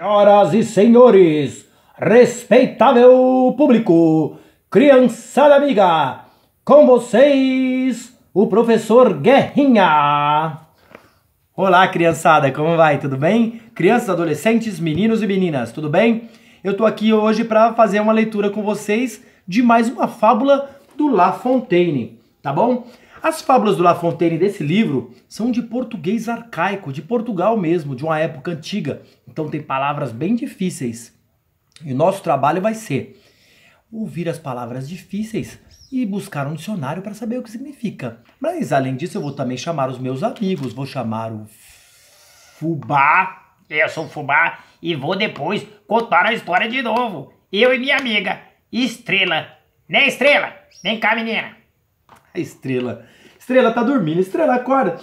Senhoras e senhores, respeitável público, criançada amiga, com vocês o professor Guerrinha. Olá, criançada, como vai? Tudo bem? Crianças, adolescentes, meninos e meninas, tudo bem? Eu tô aqui hoje para fazer uma leitura com vocês de mais uma fábula do La Fontaine, tá bom? As fábulas do La Fontaine desse livro são de português arcaico, de Portugal mesmo, de uma época antiga. Então tem palavras bem difíceis. E o nosso trabalho vai ser ouvir as palavras difíceis e buscar um dicionário para saber o que significa. Mas além disso, eu vou também chamar os meus amigos, vou chamar o Fubá. Eu sou o Fubá e vou depois contar a história de novo. Eu e minha amiga, Estrela. Nem né, Estrela? Vem cá, menina. A estrela. Estrela tá dormindo. Estrela acorda.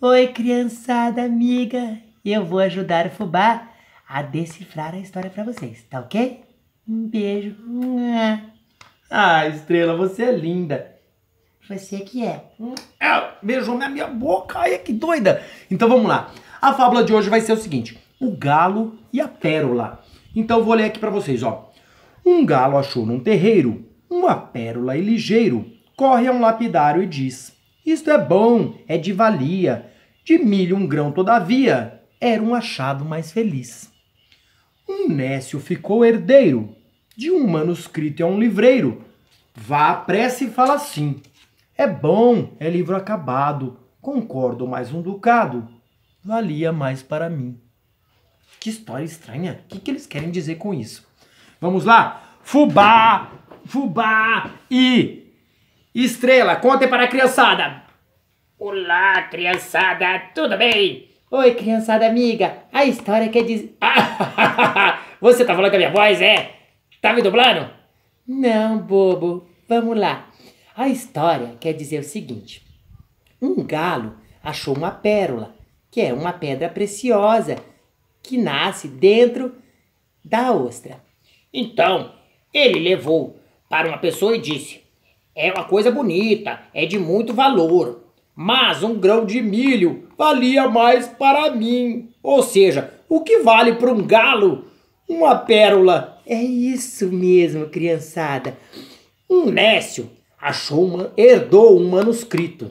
Oi, criançada amiga. Eu vou ajudar o Fubá a decifrar a história para vocês, tá ok? Um beijo. Ah, estrela, você é linda. Você que é. é beijou na minha boca. Ai, que doida. Então vamos lá. A fábula de hoje vai ser o seguinte: o galo e a pérola. Então vou ler aqui para vocês, ó. Um galo achou num terreiro uma pérola e ligeiro, corre a um lapidário e diz: Isto é bom, é de valia. De milho um grão, todavia, era um achado mais feliz. Um nécio ficou herdeiro de um manuscrito a um livreiro. Vá à pressa e fala assim: É bom, é livro acabado, concordo mais um ducado, valia mais para mim. Que história estranha. O que, que eles querem dizer com isso? Vamos lá? Fubá, Fubá e Estrela. Contem para a criançada. Olá, criançada, tudo bem? Oi, criançada amiga. A história quer é dizer... Você tá falando com a minha voz, é? Tá me dublando? Não, bobo. Vamos lá. A história quer dizer o seguinte. Um galo achou uma pérola, que é uma pedra preciosa, que nasce dentro da ostra. Então, ele levou para uma pessoa e disse: É uma coisa bonita, é de muito valor, mas um grão de milho valia mais para mim. Ou seja, o que vale para um galo uma pérola? É isso mesmo, criançada. Um Nécio achou uma, herdou um manuscrito,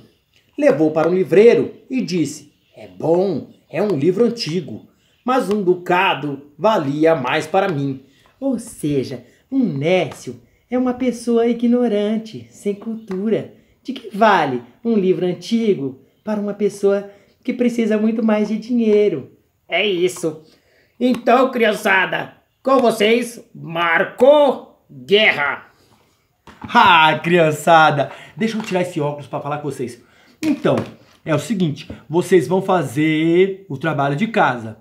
levou para um livreiro e disse: É bom, é um livro antigo, mas um ducado valia mais para mim. Ou seja, um Nécio é uma pessoa ignorante, sem cultura. De que vale um livro antigo para uma pessoa que precisa muito mais de dinheiro? É isso. Então, criançada, com vocês, Marco Guerra. Ah, criançada, deixa eu tirar esse óculos para falar com vocês. Então, é o seguinte, vocês vão fazer o trabalho de casa.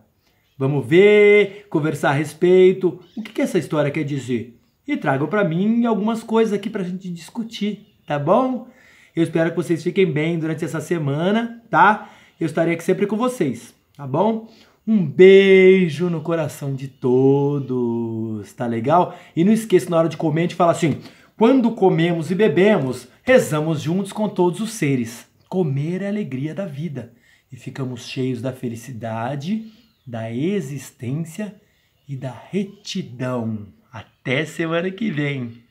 Vamos ver, conversar a respeito. O que, que essa história quer dizer? e tragam para mim algumas coisas aqui para a gente discutir, tá bom? Eu espero que vocês fiquem bem durante essa semana, tá? Eu estarei aqui sempre com vocês, tá bom? Um beijo no coração de todos, tá legal? E não esqueça na hora de comer de falar assim: quando comemos e bebemos, rezamos juntos com todos os seres. Comer é a alegria da vida e ficamos cheios da felicidade, da existência e da retidão. Até semana que vem.